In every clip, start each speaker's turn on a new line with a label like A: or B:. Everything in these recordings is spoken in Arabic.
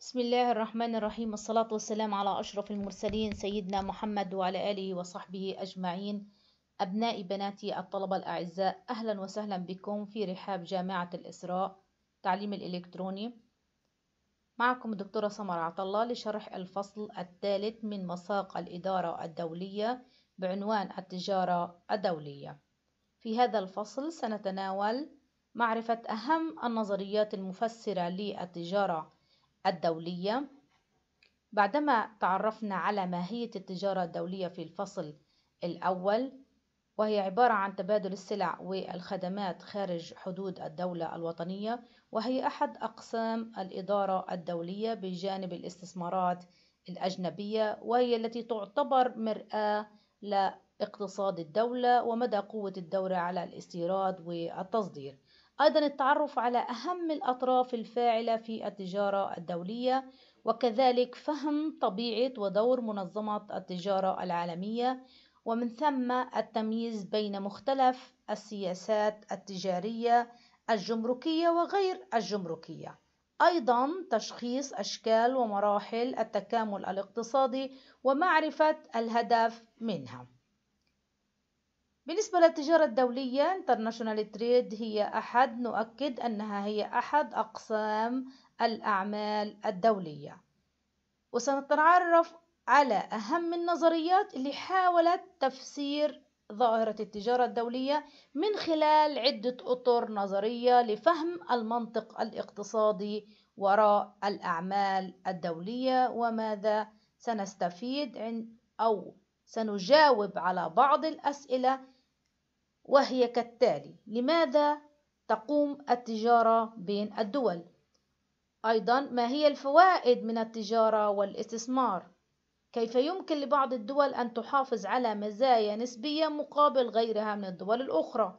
A: بسم الله الرحمن الرحيم والصلاة والسلام على أشرف المرسلين سيدنا محمد وعلى آله وصحبه أجمعين أبنائي بناتي الطلبة الأعزاء أهلا وسهلا بكم في رحاب جامعة الإسراء تعليم الإلكتروني معكم الدكتورة سمر عطلة لشرح الفصل الثالث من مساق الإدارة الدولية بعنوان التجارة الدولية في هذا الفصل سنتناول معرفة أهم النظريات المفسرة للتجارة الدولية بعدما تعرفنا على ماهية التجارة الدولية في الفصل الأول وهي عبارة عن تبادل السلع والخدمات خارج حدود الدولة الوطنية وهي أحد أقسام الإدارة الدولية بجانب الاستثمارات الأجنبية وهي التي تعتبر مرآة لاقتصاد الدولة ومدى قوة الدولة على الاستيراد والتصدير أيضا التعرف على أهم الأطراف الفاعلة في التجارة الدولية وكذلك فهم طبيعة ودور منظمة التجارة العالمية ومن ثم التمييز بين مختلف السياسات التجارية الجمركية وغير الجمركية أيضا تشخيص أشكال ومراحل التكامل الاقتصادي ومعرفة الهدف منها بالنسبة للتجارة الدولية International Trade هي أحد نؤكد أنها هي أحد أقسام الأعمال الدولية وسنتعرف على أهم النظريات اللي حاولت تفسير ظاهرة التجارة الدولية من خلال عدة أطر نظرية لفهم المنطق الاقتصادي وراء الأعمال الدولية وماذا سنستفيد أو سنجاوب على بعض الأسئلة وهي كالتالي لماذا تقوم التجارة بين الدول؟ أيضا ما هي الفوائد من التجارة والاستثمار؟ كيف يمكن لبعض الدول أن تحافظ على مزايا نسبية مقابل غيرها من الدول الأخرى؟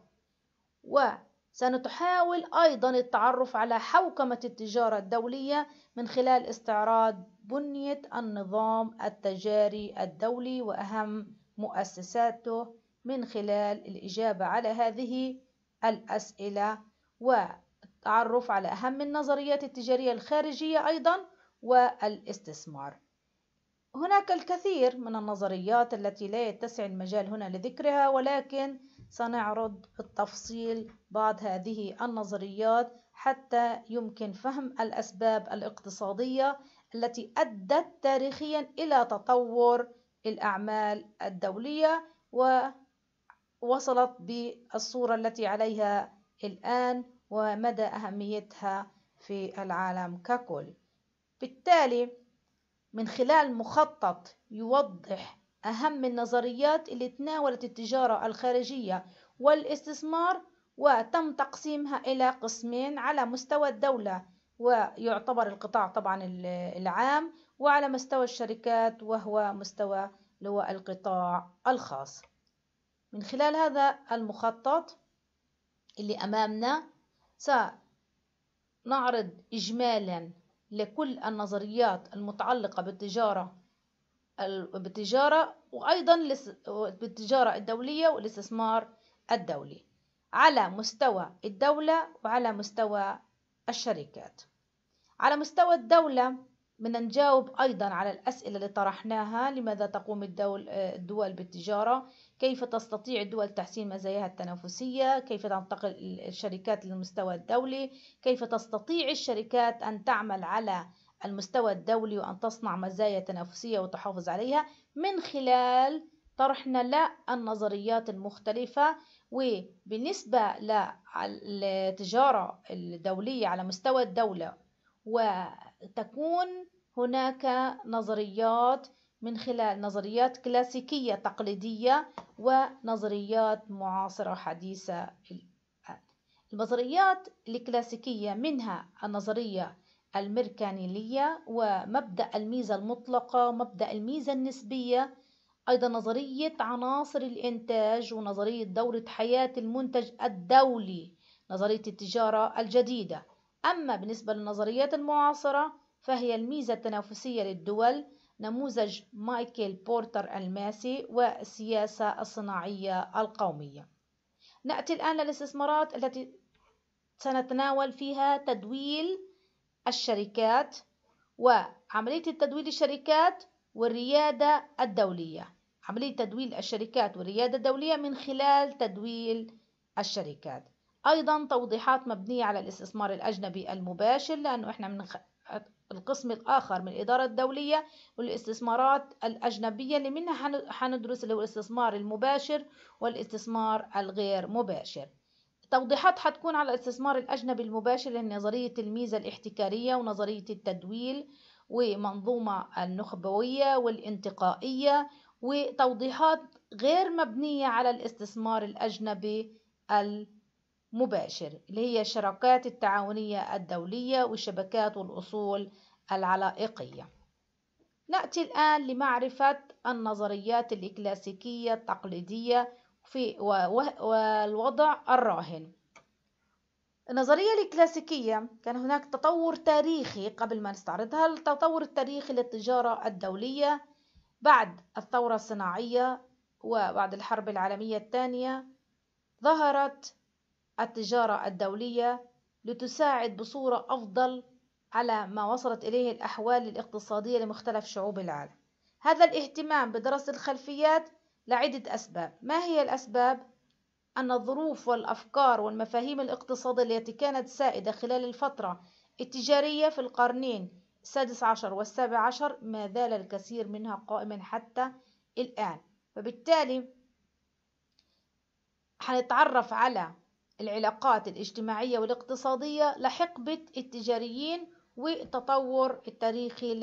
A: وسنتحاول أيضا التعرف على حوكمة التجارة الدولية من خلال استعراض بنية النظام التجاري الدولي وأهم مؤسساته من خلال الإجابة على هذه الأسئلة والتعرف على أهم النظريات التجارية الخارجية أيضا والاستثمار هناك الكثير من النظريات التي لا يتسع المجال هنا لذكرها ولكن سنعرض بالتفصيل بعض هذه النظريات حتى يمكن فهم الأسباب الاقتصادية التي أدت تاريخيا إلى تطور الأعمال الدولية و وصلت بالصورة التي عليها الآن ومدى أهميتها في العالم ككل بالتالي من خلال مخطط يوضح أهم النظريات اللي تناولت التجارة الخارجية والاستثمار وتم تقسيمها إلى قسمين على مستوى الدولة ويعتبر القطاع طبعا العام وعلى مستوى الشركات وهو مستوى اللي هو القطاع الخاص من خلال هذا المخطط اللي أمامنا سنعرض إجمالا لكل النظريات المتعلقة بالتجارة بالتجارة وأيضا بالتجارة الدولية والاستثمار الدولي على مستوى الدولة وعلى مستوى الشركات على مستوى الدولة بدنا نجاوب أيضا على الأسئلة اللي طرحناها لماذا تقوم الدول, الدول بالتجارة كيف تستطيع الدول تحسين مزاياها التنافسية كيف تنتقل الشركات للمستوى الدولي كيف تستطيع الشركات أن تعمل على المستوى الدولي وأن تصنع مزايا تنافسية وتحافظ عليها من خلال طرحنا لا النظريات المختلفة وبالنسبة للتجارة الدولية على مستوى الدولة وتكون هناك نظريات من خلال نظريات كلاسيكية تقليدية ونظريات معاصرة حديثة الآن النظريات الكلاسيكية منها النظرية المركانيلية ومبدأ الميزة المطلقة مبدأ الميزة النسبية أيضا نظرية عناصر الإنتاج ونظرية دورة حياة المنتج الدولي نظرية التجارة الجديدة أما بالنسبة للنظريات المعاصرة فهي الميزة التنافسية للدول نموذج مايكل بورتر الماسي والسياسة الصناعية القومية نأتي الآن للاستثمارات التي سنتناول فيها تدويل الشركات وعملية التدويل الشركات والريادة الدولية عملية تدويل الشركات والريادة الدولية من خلال تدويل الشركات أيضا توضيحات مبنية على الاستثمار الأجنبي المباشر لأنه إحنا من القسم الآخر من الإدارة الدولية والاستثمارات الأجنبية اللي منها هندرس اللي هو الاستثمار المباشر والاستثمار الغير مباشر توضيحات حتكون على الاستثمار الأجنبي المباشر لنظرية الميزة الاحتكارية ونظرية التدويل ومنظومة النخبوية والانتقائية وتوضيحات غير مبنية على الاستثمار الأجنبي المباشر مباشر اللي هي الشراكات التعاونية الدولية وشبكات والأصول العلائقية نأتي الآن لمعرفة النظريات الكلاسيكية التقليدية في والوضع الراهن النظرية الكلاسيكية كان هناك تطور تاريخي قبل ما نستعرضها التطور التاريخي للتجارة الدولية بعد الثورة الصناعية وبعد الحرب العالمية الثانية ظهرت التجارة الدولية لتساعد بصورة أفضل على ما وصلت إليه الأحوال الاقتصادية لمختلف شعوب العالم هذا الاهتمام بدراسة الخلفيات لعدة أسباب ما هي الأسباب؟ أن الظروف والأفكار والمفاهيم الاقتصادية التي كانت سائدة خلال الفترة التجارية في القرنين السادس عشر والسابع عشر ما زال الكثير منها قائما حتى الآن فبالتالي هنتعرف على العلاقات الاجتماعية والاقتصادية لحقبة التجاريين والتطور التاريخي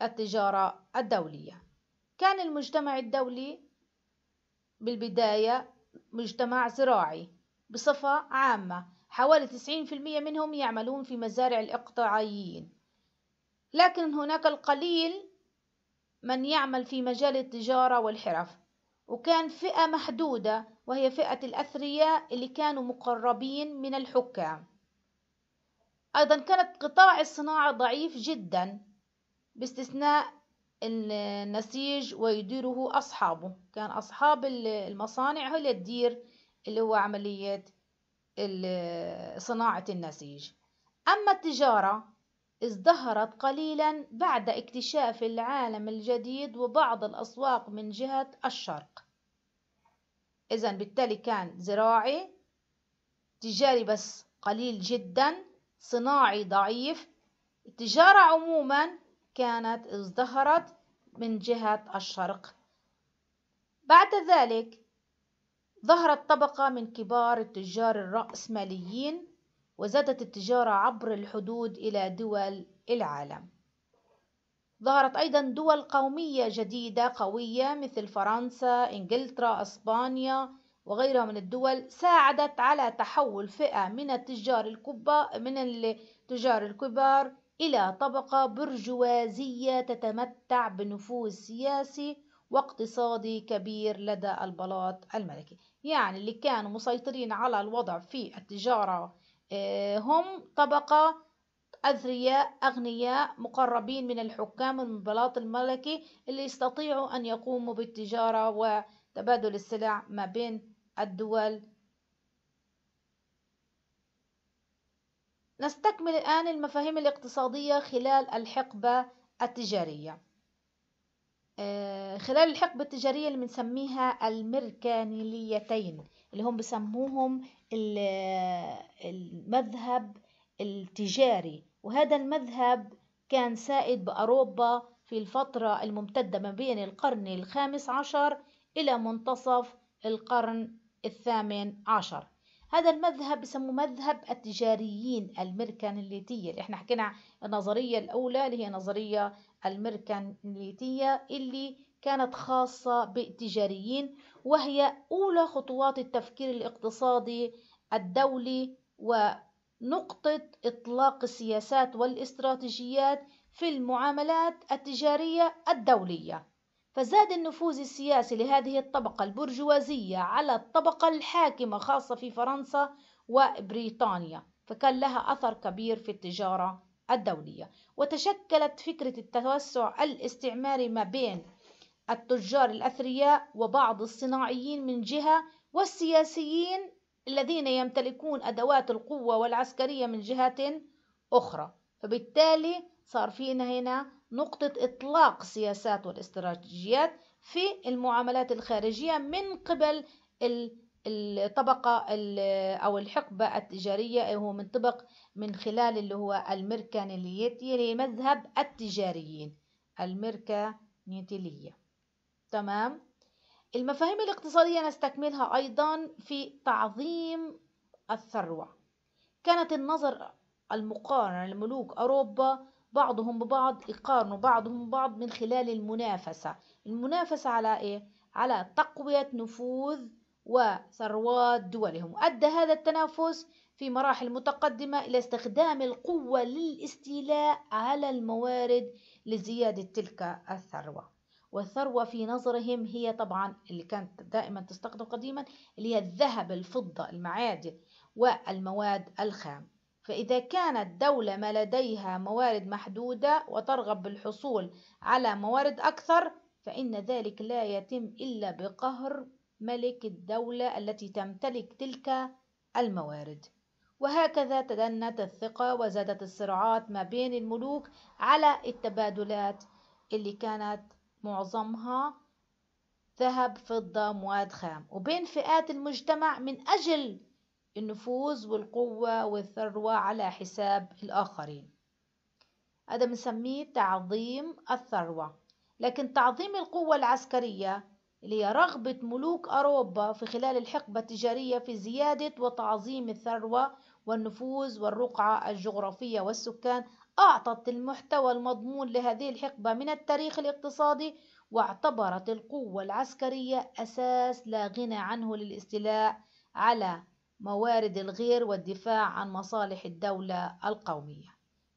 A: للتجارة الدولية كان المجتمع الدولي بالبداية مجتمع زراعي بصفة عامة حوالي 90% منهم يعملون في مزارع الإقطاعيين لكن هناك القليل من يعمل في مجال التجارة والحرف وكان فئة محدودة وهي فئة الأثرياء اللي كانوا مقربين من الحكام أيضا كانت قطاع الصناعة ضعيف جدا باستثناء النسيج ويديره أصحابه كان أصحاب المصانع هو اللي تدير اللي هو عملية صناعة النسيج أما التجارة ازدهرت قليلا بعد اكتشاف العالم الجديد وبعض الأسواق من جهة الشرق إذا بالتالي كان زراعي تجاري بس قليل جدا صناعي ضعيف التجارة عموما كانت ازدهرت من جهة الشرق بعد ذلك ظهرت طبقة من كبار التجار الرأسماليين وزادت التجارة عبر الحدود إلى دول العالم. ظهرت أيضا دول قومية جديدة قوية مثل فرنسا، إنجلترا، أسبانيا وغيرها من الدول ساعدت على تحول فئة من التجار الكبار من التجار الكبار إلى طبقة برجوازية تتمتع بنفوذ سياسي واقتصادي كبير لدى البلاط الملكي يعني اللي كانوا مسيطرين على الوضع في التجارة آه، هم طبقة أثرياء أغنياء مقربين من الحكام والمبلاط الملكي اللي يستطيعوا أن يقوموا بالتجارة وتبادل السلع ما بين الدول نستكمل الآن المفاهيم الاقتصادية خلال الحقبة التجارية آه، خلال الحقبة التجارية اللي بنسميها المركانيليتين اللي هم بسموهم المذهب التجاري وهذا المذهب كان سائد بأوروبا في الفترة الممتدة ما بين القرن الخامس عشر إلى منتصف القرن الثامن عشر هذا المذهب بسموه مذهب التجاريين الميركانليتية اللي احنا حكينا النظرية الأولى اللي هي نظرية الميركانليتية اللي كانت خاصة بالتجاريين وهي أولى خطوات التفكير الاقتصادي الدولي ونقطة إطلاق السياسات والاستراتيجيات في المعاملات التجارية الدولية فزاد النفوذ السياسي لهذه الطبقة البرجوازية على الطبقة الحاكمة خاصة في فرنسا وبريطانيا فكان لها أثر كبير في التجارة الدولية وتشكلت فكرة التوسع الاستعماري ما بين التجار الأثرياء وبعض الصناعيين من جهة والسياسيين الذين يمتلكون أدوات القوة والعسكرية من جهة أخرى فبالتالي صار فينا هنا نقطة إطلاق سياسات والاستراتيجيات في المعاملات الخارجية من قبل الطبقة أو الحقبة التجارية هو من طبق من خلال اللي هو الميركانيلية لمذهب مذهب التجاريين الميركانيلية تمام المفاهيم الاقتصادية نستكملها أيضا في تعظيم الثروة كانت النظر المقارنة لملوك أوروبا بعضهم ببعض يقارنوا بعضهم ببعض من خلال المنافسة المنافسة على إيه؟ على تقوية نفوذ وثروات دولهم أدى هذا التنافس في مراحل متقدمة إلى استخدام القوة للاستيلاء على الموارد لزيادة تلك الثروة والثروة في نظرهم هي طبعا اللي كانت دائما تستخدم قديما اللي هي الذهب الفضة المعادن والمواد الخام فإذا كانت دولة ما لديها موارد محدودة وترغب بالحصول على موارد أكثر فإن ذلك لا يتم إلا بقهر ملك الدولة التي تمتلك تلك الموارد وهكذا تدنت الثقة وزادت الصراعات ما بين الملوك على التبادلات اللي كانت معظمها ذهب فضة مواد خام وبين فئات المجتمع من أجل النفوذ والقوة والثروة على حساب الآخرين هذا بنسميه تعظيم الثروة لكن تعظيم القوة العسكرية اللي هي رغبة ملوك أوروبا في خلال الحقبة التجارية في زيادة وتعظيم الثروة والنفوذ والرقعة الجغرافية والسكان أعطت المحتوى المضمون لهذه الحقبة من التاريخ الاقتصادي واعتبرت القوة العسكرية أساس لا غنى عنه للاستيلاء على موارد الغير والدفاع عن مصالح الدولة القومية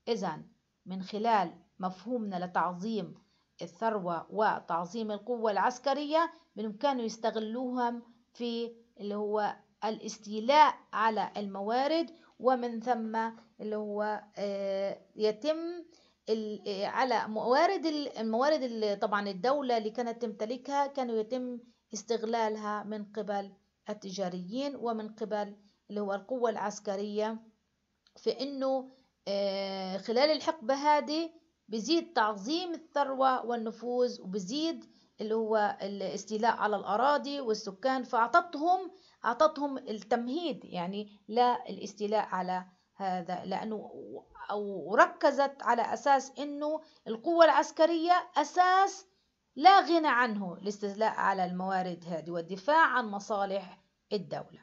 A: إذا من خلال مفهومنا لتعظيم الثروة وتعظيم القوة العسكرية بإمكانه يستغلوهم في اللي هو الاستيلاء على الموارد ومن ثم اللي هو آه، يتم آه، على موارد الموارد طبعا الدولة اللي كانت تمتلكها كانوا يتم استغلالها من قبل التجاريين ومن قبل اللي هو القوة العسكرية في إنه آه، خلال الحقبة هذه بزيد تعظيم الثروة والنفوذ وبزيد اللي هو الاستيلاء على الأراضي والسكان فأعطتهم أعطتهم التمهيد يعني للاستيلاء على هذا لأنه أو ركزت على أساس أنه القوة العسكرية أساس لا غنى عنه الاستزلاء على الموارد هذه والدفاع عن مصالح الدولة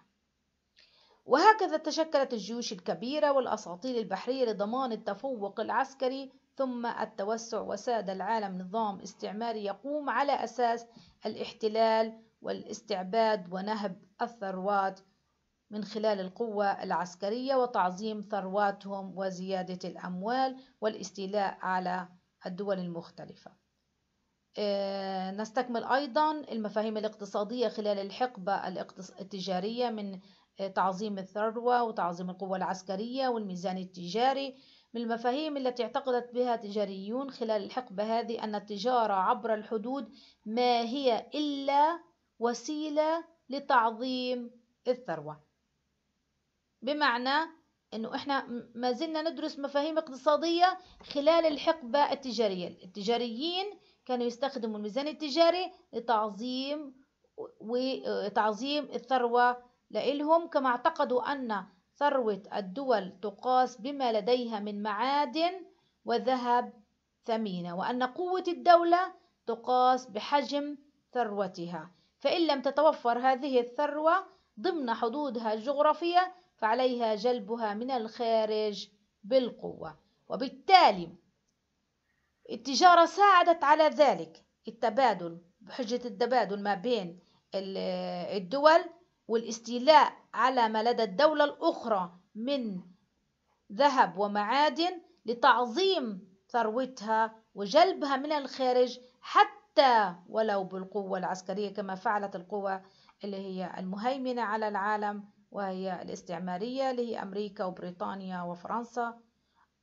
A: وهكذا تشكلت الجيوش الكبيرة والأساطيل البحرية لضمان التفوق العسكري ثم التوسع وساد العالم نظام استعماري يقوم على أساس الاحتلال والاستعباد ونهب الثروات من خلال القوة العسكرية وتعظيم ثرواتهم وزيادة الأموال والاستيلاء على الدول المختلفة. آه، نستكمل أيضا المفاهيم الاقتصادية خلال الحقبة التجارية من آه، تعظيم الثروة وتعظيم القوة العسكرية والميزان التجاري من المفاهيم التي اعتقدت بها تجاريون خلال الحقبة هذه أن التجارة عبر الحدود ما هي إلا وسيلة لتعظيم الثروة بمعنى انه احنا ما زلنا ندرس مفاهيم اقتصادية خلال الحقبة التجارية التجاريين كانوا يستخدموا الميزان التجاري لتعظيم وتعظيم الثروة لإلهم كما اعتقدوا أن ثروة الدول تقاس بما لديها من معادن وذهب ثمينة وأن قوة الدولة تقاس بحجم ثروتها فإن لم تتوفر هذه الثروة ضمن حدودها الجغرافية فعليها جلبها من الخارج بالقوة وبالتالي التجارة ساعدت على ذلك التبادل بحجة التبادل ما بين الدول والاستيلاء على ما لدى الدولة الأخرى من ذهب ومعادن لتعظيم ثروتها وجلبها من الخارج حتى ولو بالقوة العسكرية كما فعلت القوة اللي هي المهيمنة على العالم وهي الاستعمارية اللي هي أمريكا وبريطانيا وفرنسا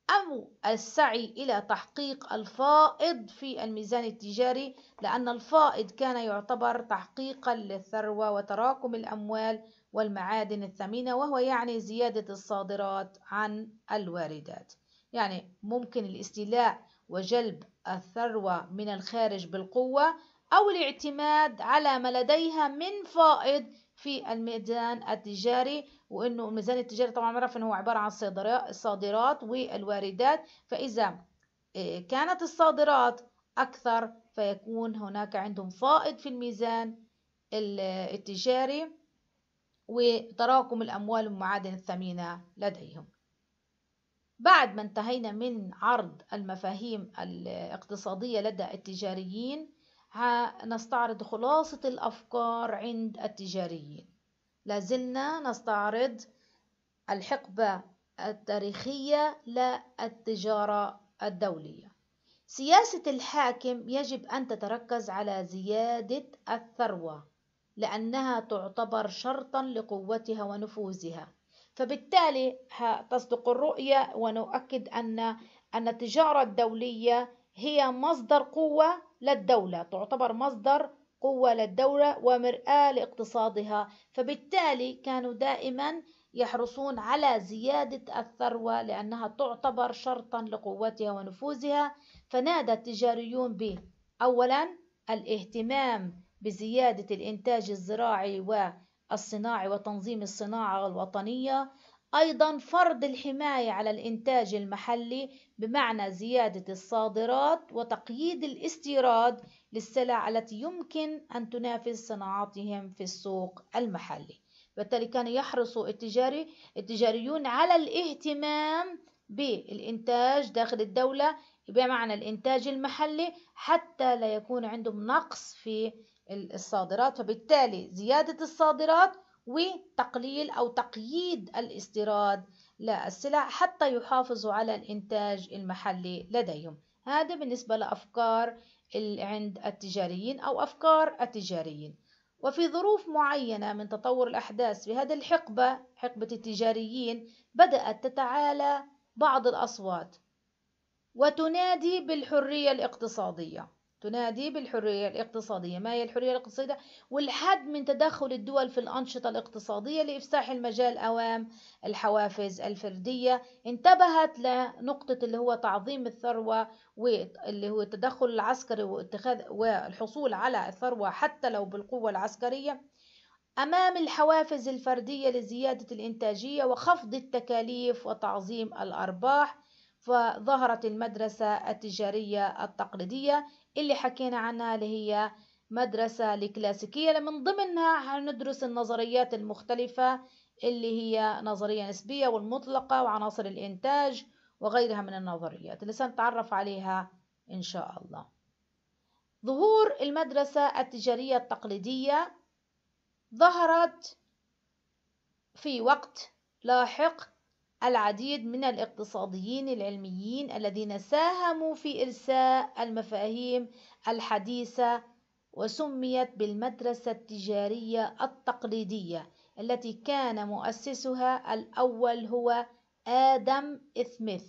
A: أو السعي إلى تحقيق الفائض في الميزان التجاري لأن الفائض كان يعتبر تحقيقا للثروة وتراكم الأموال والمعادن الثمينة وهو يعني زيادة الصادرات عن الواردات يعني ممكن الاستيلاء وجلب الثروة من الخارج بالقوة أو الاعتماد على ما لديها من فائض في الميزان التجاري وانه الميزان التجاري طبعا معروف انه هو عباره عن الصادرات والواردات فاذا آه، كانت الصادرات اكثر فيكون هناك عندهم فائض في الميزان التجاري وتراكم الاموال والمعادن الثمينه لديهم بعد ما انتهينا من عرض المفاهيم الاقتصاديه لدى التجاريين نستعرض خلاصة الأفكار عند التجاريين لازلنا نستعرض الحقبة التاريخية للتجارة الدولية سياسة الحاكم يجب أن تتركز على زيادة الثروة لأنها تعتبر شرطا لقوتها ونفوذها فبالتالي تصدق الرؤية ونؤكد أن أن التجارة الدولية هي مصدر قوة للدولة تعتبر مصدر قوة للدولة ومرآة لاقتصادها فبالتالي كانوا دائما يحرصون على زيادة الثروة لأنها تعتبر شرطا لقوتها ونفوذها فنادى التجاريون ب أولا الاهتمام بزيادة الإنتاج الزراعي والصناعي وتنظيم الصناعة الوطنية أيضا فرض الحماية على الإنتاج المحلي بمعنى زيادة الصادرات وتقييد الاستيراد للسلع التي يمكن أن تنافس صناعاتهم في السوق المحلي بالتالي كان يحرص التجاري التجاريون على الاهتمام بالإنتاج داخل الدولة بمعنى الإنتاج المحلي حتى لا يكون عندهم نقص في الصادرات فبالتالي زيادة الصادرات وتقليل أو تقييد الاستيراد للسلع حتى يحافظوا على الإنتاج المحلي لديهم هذا بالنسبة لأفكار عند التجاريين أو أفكار التجاريين وفي ظروف معينة من تطور الأحداث في هذه الحقبة حقبة التجاريين بدأت تتعالى بعض الأصوات وتنادي بالحرية الاقتصادية تنادي بالحرية الاقتصادية ما هي الحرية الاقتصادية والحد من تدخل الدول في الأنشطة الاقتصادية لإفساح المجال أوام الحوافز الفردية انتبهت لنقطة اللي هو تعظيم الثروة واللي هو التدخل العسكري واتخاذ والحصول على الثروة حتى لو بالقوة العسكرية أمام الحوافز الفردية لزيادة الإنتاجية وخفض التكاليف وتعظيم الأرباح فظهرت المدرسة التجارية التقليدية اللي حكينا عنها اللي هي مدرسة الكلاسيكية من ضمنها هندرس النظريات المختلفة اللي هي نظرية نسبية والمطلقة وعناصر الإنتاج وغيرها من النظريات اللي سنتعرف عليها إن شاء الله ظهور المدرسة التجارية التقليدية ظهرت في وقت لاحق العديد من الاقتصاديين العلميين الذين ساهموا في إرساء المفاهيم الحديثة وسميت بالمدرسة التجارية التقليدية التي كان مؤسسها الأول هو آدم إثميث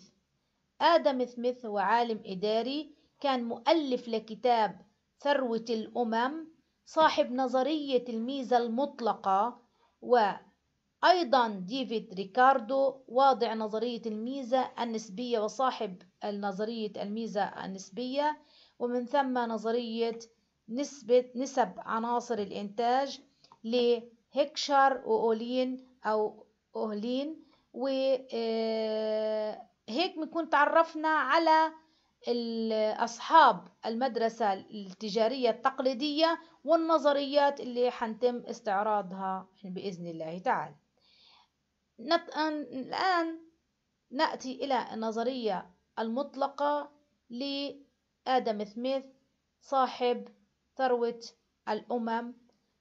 A: آدم إثميث هو عالم إداري كان مؤلف لكتاب ثروة الأمم صاحب نظرية الميزة المطلقة و أيضا ديفيد ريكاردو واضع نظرية الميزة النسبية وصاحب نظرية الميزة النسبية ومن ثم نظرية نسبة نسب عناصر الإنتاج لهيكشار وأولين أو أولين وهيك آه، بنكون تعرفنا على أصحاب المدرسة التجارية التقليدية والنظريات اللي حنتم استعراضها بإذن الله تعالى الآن نأتي إلى النظرية المطلقة لآدم سميث صاحب ثروة الأمم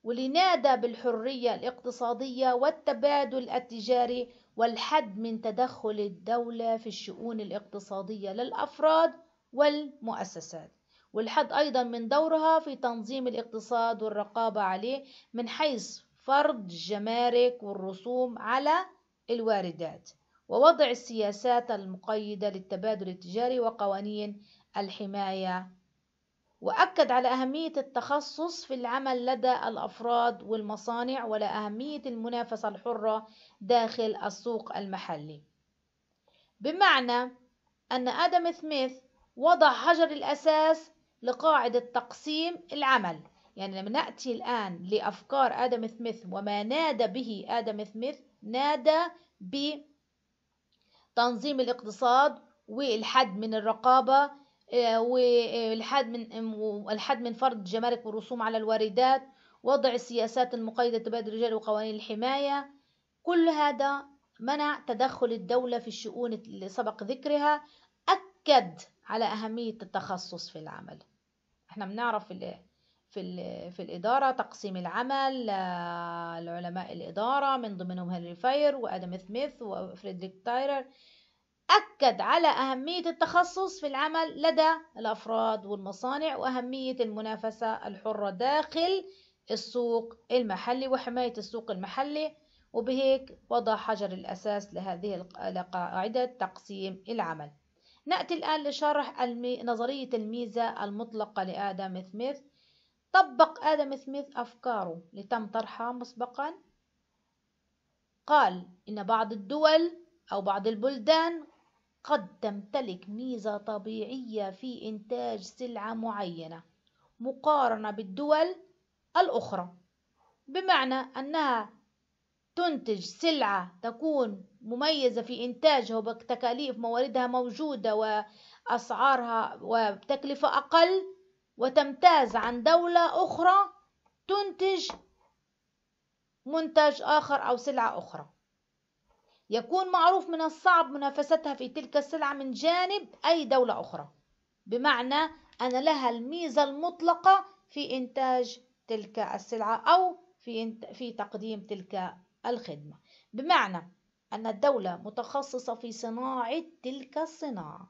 A: ولنادى بالحرية الاقتصادية والتبادل التجاري والحد من تدخل الدولة في الشؤون الاقتصادية للأفراد والمؤسسات والحد أيضا من دورها في تنظيم الاقتصاد والرقابة عليه من حيث فرض الجمارك والرسوم على الواردات ووضع السياسات المقيدة للتبادل التجاري وقوانين الحماية وأكد على أهمية التخصص في العمل لدى الأفراد والمصانع ولا أهمية المنافسة الحرة داخل السوق المحلي بمعنى أن آدم سميث وضع حجر الأساس لقاعدة تقسيم العمل يعني لما نأتي الآن لأفكار آدم سميث وما نادى به آدم سميث نادى بتنظيم الاقتصاد والحد من الرقابة آه، والحد من والحد من فرض جمارك والرسوم على الواردات وضع السياسات المقيدة تبادل الرجال وقوانين الحماية كل هذا منع تدخل الدولة في الشؤون اللي سبق ذكرها أكد على أهمية التخصص في العمل احنا بنعرف في في الإدارة تقسيم العمل آه، لعلماء الإدارة من ضمنهم هنري فاير وآدم سميث وفريدريك تايرر أكد على أهمية التخصص في العمل لدى الأفراد والمصانع وأهمية المنافسة الحرة داخل السوق المحلي وحماية السوق المحلي وبهيك وضع حجر الأساس لهذه قاعدة تقسيم العمل نأتي الآن لشرح نظرية الميزة المطلقة لآدم سميث طبق آدم سميث أفكاره لتم طرحها مسبقا قال إن بعض الدول أو بعض البلدان قد تمتلك ميزة طبيعية في إنتاج سلعة معينة مقارنة بالدول الأخرى بمعنى أنها تنتج سلعة تكون مميزة في إنتاجها وتكاليف مواردها موجودة وأسعارها وتكلفة أقل وتمتاز عن دولة أخرى تنتج منتج آخر أو سلعة أخرى يكون معروف من الصعب منافستها في تلك السلعة من جانب أي دولة أخرى بمعنى أن لها الميزة المطلقة في إنتاج تلك السلعة أو في, في تقديم تلك الخدمة بمعنى أن الدولة متخصصة في صناعة تلك الصناعة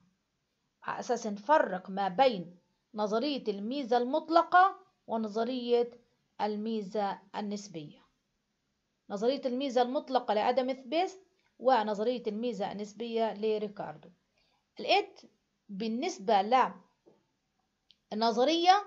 A: على أساس نفرق ما بين نظرية الميزة المطلقة ونظرية الميزة النسبية نظرية الميزة المطلقة لأدم سبيس ونظرية الميزة النسبية لريكاردو الإد بالنسبة للنظرية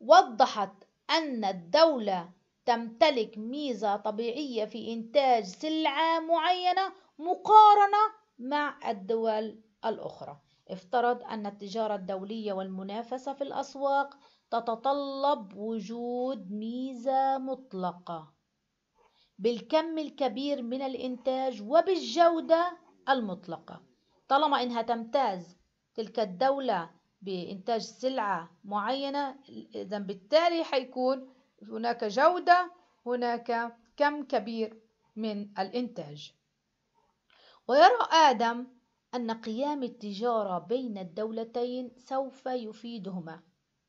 A: وضحت أن الدولة تمتلك ميزة طبيعية في إنتاج سلعة معينة مقارنة مع الدول الأخرى افترض أن التجارة الدولية والمنافسة في الأسواق تتطلب وجود ميزة مطلقة بالكم الكبير من الإنتاج وبالجودة المطلقة طالما إنها تمتاز تلك الدولة بإنتاج سلعة معينة إذا بالتالي حيكون هناك جودة هناك كم كبير من الإنتاج ويرى آدم أن قيام التجارة بين الدولتين سوف يفيدهما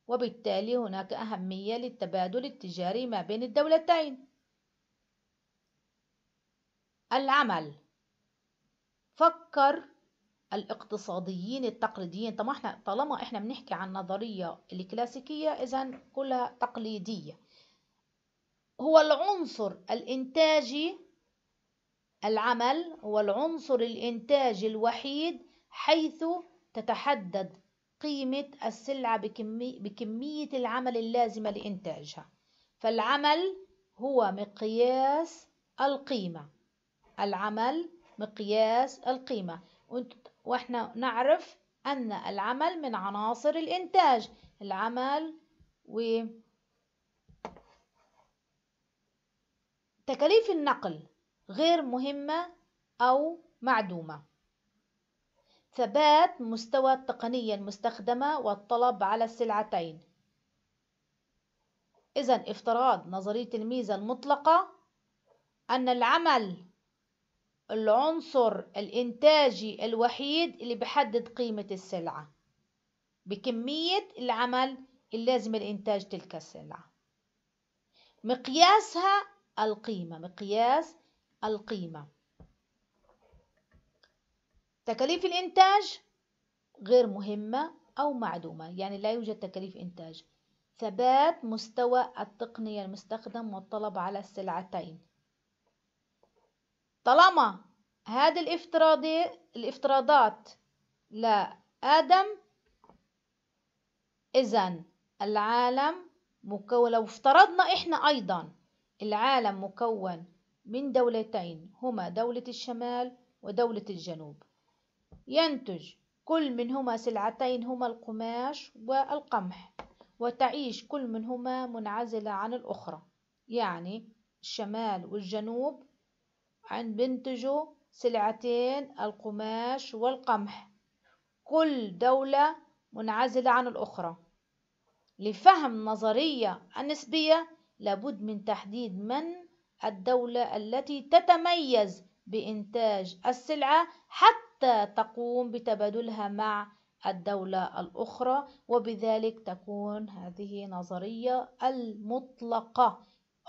A: وبالتالي هناك أهمية للتبادل التجاري ما بين الدولتين العمل فكر الاقتصاديين التقليديين طب احنا طالما احنا بنحكي عن نظرية الكلاسيكية اذا كلها تقليدية هو العنصر الانتاجي العمل هو العنصر الإنتاج الوحيد حيث تتحدد قيمة السلعة بكمية العمل اللازمة لإنتاجها فالعمل هو مقياس القيمة العمل مقياس القيمة واحنا نعرف أن العمل من عناصر الإنتاج العمل و تكاليف النقل غير مهمة أو معدومة ثبات مستوى التقنية المستخدمة والطلب على السلعتين إذا افتراض نظرية الميزة المطلقة أن العمل العنصر الإنتاجي الوحيد اللي بحدد قيمة السلعة بكمية العمل اللازم لإنتاج تلك السلعة مقياسها القيمة مقياس القيمة تكاليف الإنتاج غير مهمة أو معدومة يعني لا يوجد تكاليف إنتاج ثبات مستوى التقنية المستخدم والطلب على السلعتين طالما هذه الافتراضي الافتراضات لآدم إذا العالم مكون لو افترضنا إحنا أيضا العالم مكون من دولتين هما دولة الشمال ودولة الجنوب ينتج كل منهما سلعتين هما القماش والقمح وتعيش كل منهما منعزلة عن الأخرى يعني الشمال والجنوب عن بنتجوا سلعتين القماش والقمح كل دولة منعزلة عن الأخرى لفهم نظرية النسبية لابد من تحديد من الدولة التي تتميز بإنتاج السلعة حتى تقوم بتبادلها مع الدولة الأخرى وبذلك تكون هذه نظرية المطلقة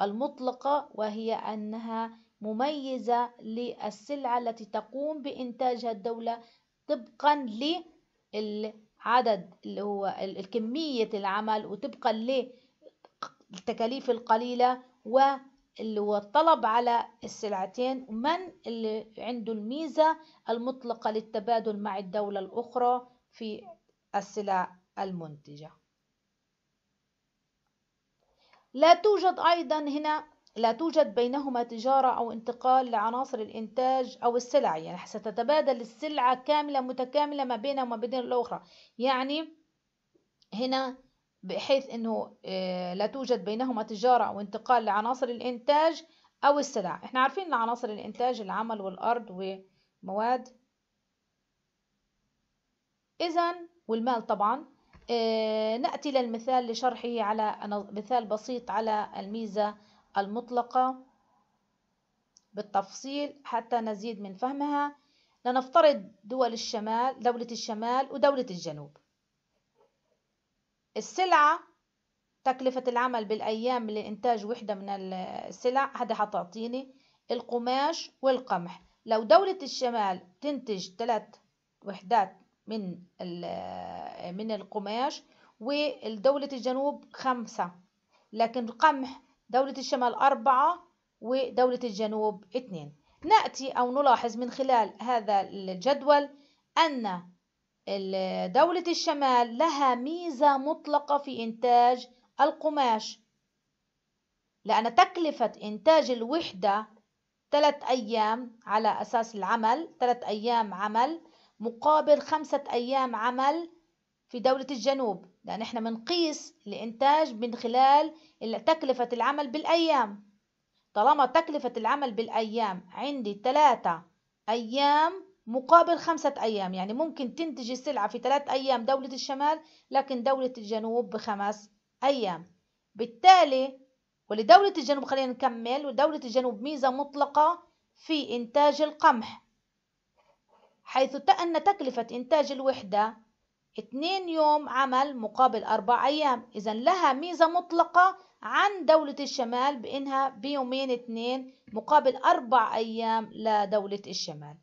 A: المطلقة وهي أنها مميزة للسلعة التي تقوم بإنتاجها الدولة طبقا للعدد اللي هو الكمية العمل وطبقا للتكاليف القليلة و اللي هو الطلب على السلعتين ومن اللي عنده الميزة المطلقة للتبادل مع الدولة الأخرى في السلع المنتجة لا توجد أيضا هنا لا توجد بينهما تجارة أو انتقال لعناصر الإنتاج أو السلع يعني ستتبادل السلعة كاملة متكاملة ما بينها وما بين الأخرى يعني هنا بحيث أنه آه، لا توجد بينهما تجارة أو انتقال لعناصر الإنتاج أو السلع إحنا عارفين إن عناصر الإنتاج العمل والأرض ومواد إذا والمال طبعا آه، نأتي للمثال لشرحه على مثال بسيط على الميزة المطلقة بالتفصيل حتى نزيد من فهمها لنفترض دول الشمال دولة الشمال ودولة الجنوب السلعة تكلفة العمل بالأيام لإنتاج وحدة من السلع هذا هتعطيني القماش والقمح لو دولة الشمال تنتج ثلاث وحدات من من القماش ودولة الجنوب خمسة لكن القمح دولة الشمال أربعة ودولة الجنوب اثنين نأتي أو نلاحظ من خلال هذا الجدول أن دولة الشمال لها ميزة مطلقة في إنتاج القماش لأن تكلفة إنتاج الوحدة ثلاث أيام على أساس العمل ثلاث أيام عمل مقابل خمسة أيام عمل في دولة الجنوب لأن إحنا بنقيس الإنتاج من خلال تكلفة العمل بالأيام طالما تكلفة العمل بالأيام عندي ثلاثة أيام مقابل خمسة أيام يعني ممكن تنتج السلعة في ثلاث أيام دولة الشمال لكن دولة الجنوب بخمس أيام بالتالي ولدولة الجنوب خلينا نكمل ودولة الجنوب ميزة مطلقة في إنتاج القمح حيث أن تكلفة إنتاج الوحدة اثنين يوم عمل مقابل أربع أيام إذا لها ميزة مطلقة عن دولة الشمال بأنها بيومين اثنين مقابل أربع أيام لدولة الشمال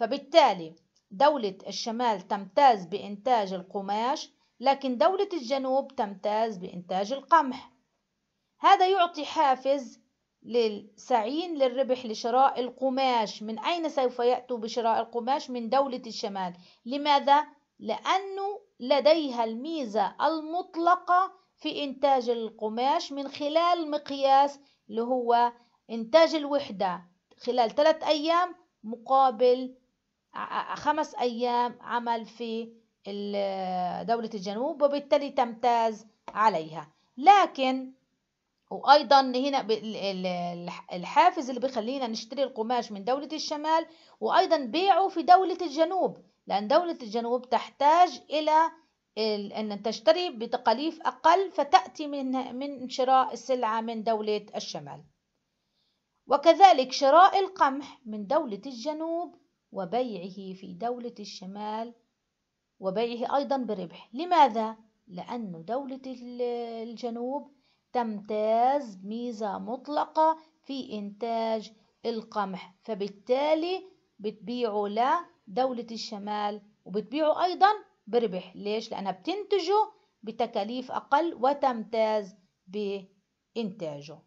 A: فبالتالي دولة الشمال تمتاز بإنتاج القماش لكن دولة الجنوب تمتاز بإنتاج القمح هذا يعطي حافز للسعين للربح لشراء القماش من أين سوف يأتوا بشراء القماش من دولة الشمال لماذا؟ لأنه لديها الميزة المطلقة في إنتاج القماش من خلال مقياس اللي هو إنتاج الوحدة خلال ثلاث أيام مقابل خمس أيام عمل في دولة الجنوب وبالتالي تمتاز عليها لكن وأيضا هنا الحافز اللي بيخلينا نشتري القماش من دولة الشمال وأيضا بيعه في دولة الجنوب لأن دولة الجنوب تحتاج إلى أن تشتري بتقاليف أقل فتأتي من من شراء السلعة من دولة الشمال وكذلك شراء القمح من دولة الجنوب وبيعه في دولة الشمال وبيعه أيضا بربح لماذا؟ لأن دولة الجنوب تمتاز ميزة مطلقة في إنتاج القمح فبالتالي بتبيعه لدولة الشمال وبتبيعه أيضا بربح ليش؟ لأنها بتنتجه بتكاليف أقل وتمتاز بإنتاجه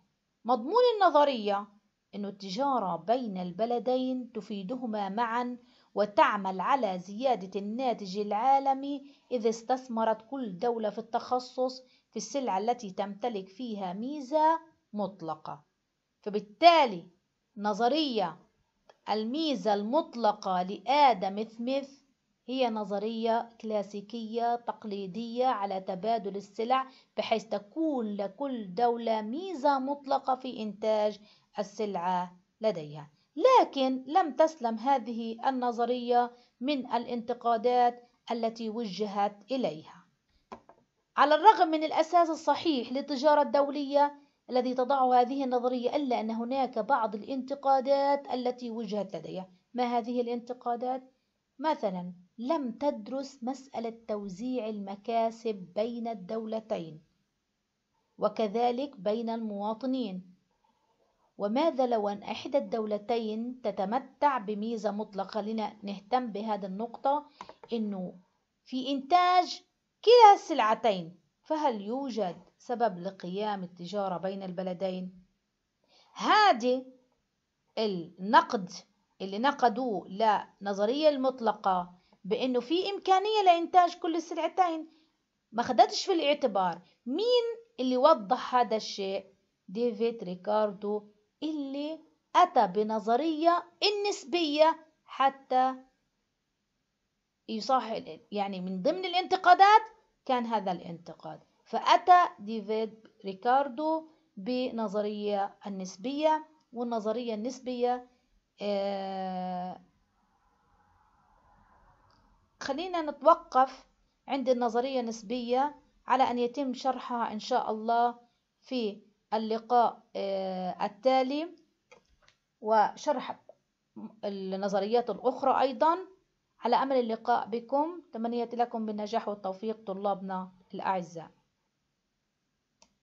A: مضمون النظرية أن التجارة بين البلدين تفيدهما معا وتعمل على زيادة الناتج العالمي إذا استثمرت كل دولة في التخصص في السلعة التي تمتلك فيها ميزة مطلقة فبالتالي نظرية الميزة المطلقة لآدم سميث هي نظرية كلاسيكية تقليدية على تبادل السلع بحيث تكون لكل دولة ميزة مطلقة في إنتاج السلعة لديها لكن لم تسلم هذه النظرية من الانتقادات التي وجهت إليها على الرغم من الأساس الصحيح للتجارة الدولية الذي تضع هذه النظرية إلا أن هناك بعض الانتقادات التي وجهت لديها ما هذه الانتقادات؟ مثلا لم تدرس مسألة توزيع المكاسب بين الدولتين وكذلك بين المواطنين وماذا لو أن إحدى الدولتين تتمتع بميزة مطلقة لنا نهتم بهذه النقطة إنه في إنتاج كلا السلعتين فهل يوجد سبب لقيام التجارة بين البلدين؟ هذه النقد اللي نقدوه لنظرية المطلقة بأنه في إمكانية لإنتاج كل السلعتين ما خدتش في الاعتبار مين اللي وضح هذا الشيء؟ ديفيد ريكاردو اللي أتى بنظرية النسبية حتى يصح يعني من ضمن الانتقادات كان هذا الانتقاد فأتى ديفيد ريكاردو بنظرية النسبية والنظرية النسبية آه، خلينا نتوقف عند النظرية النسبية على أن يتم شرحها إن شاء الله في اللقاء آه، التالي وشرح النظريات الأخرى أيضا على أمل اللقاء بكم تمنيت لكم بالنجاح والتوفيق طلابنا الأعزاء